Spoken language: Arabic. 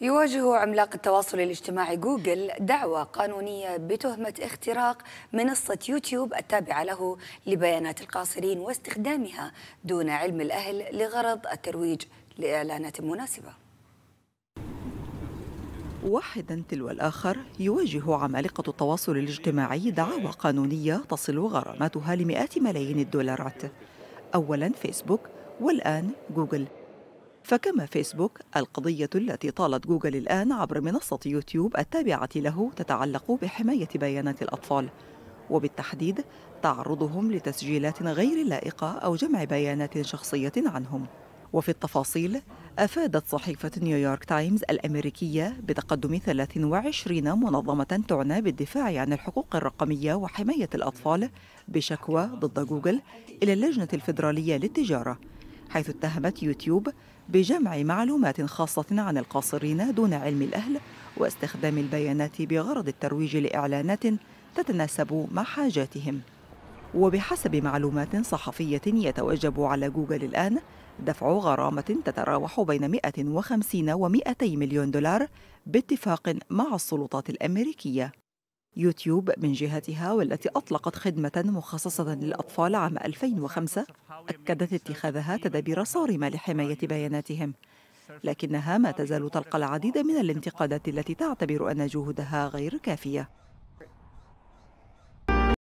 يواجه عملاق التواصل الاجتماعي جوجل دعوى قانونية بتهمة اختراق منصة يوتيوب التابعة له لبيانات القاصرين واستخدامها دون علم الأهل لغرض الترويج لإعلانات مناسبة واحدا تلو الآخر يواجه عمالقة التواصل الاجتماعي دعاوى قانونية تصل غراماتها لمئات ملايين الدولارات أولا فيسبوك والآن جوجل فكما فيسبوك القضية التي طالت جوجل الآن عبر منصة يوتيوب التابعة له تتعلق بحماية بيانات الأطفال وبالتحديد تعرضهم لتسجيلات غير لائقة أو جمع بيانات شخصية عنهم وفي التفاصيل أفادت صحيفة نيويورك تايمز الأمريكية بتقدم 23 منظمة تعنى بالدفاع عن الحقوق الرقمية وحماية الأطفال بشكوى ضد جوجل إلى اللجنة الفيدرالية للتجارة حيث اتهمت يوتيوب بجمع معلومات خاصة عن القاصرين دون علم الأهل واستخدام البيانات بغرض الترويج لإعلانات تتناسب مع حاجاتهم وبحسب معلومات صحفية يتوجب على جوجل الآن دفع غرامة تتراوح بين 150 و 200 مليون دولار باتفاق مع السلطات الأمريكية يوتيوب من جهتها والتي أطلقت خدمة مخصصة للأطفال عام 2005 أكدت اتخاذها تدابير صارمة لحماية بياناتهم لكنها ما تزال تلقى العديد من الانتقادات التي تعتبر أن جهودها غير كافية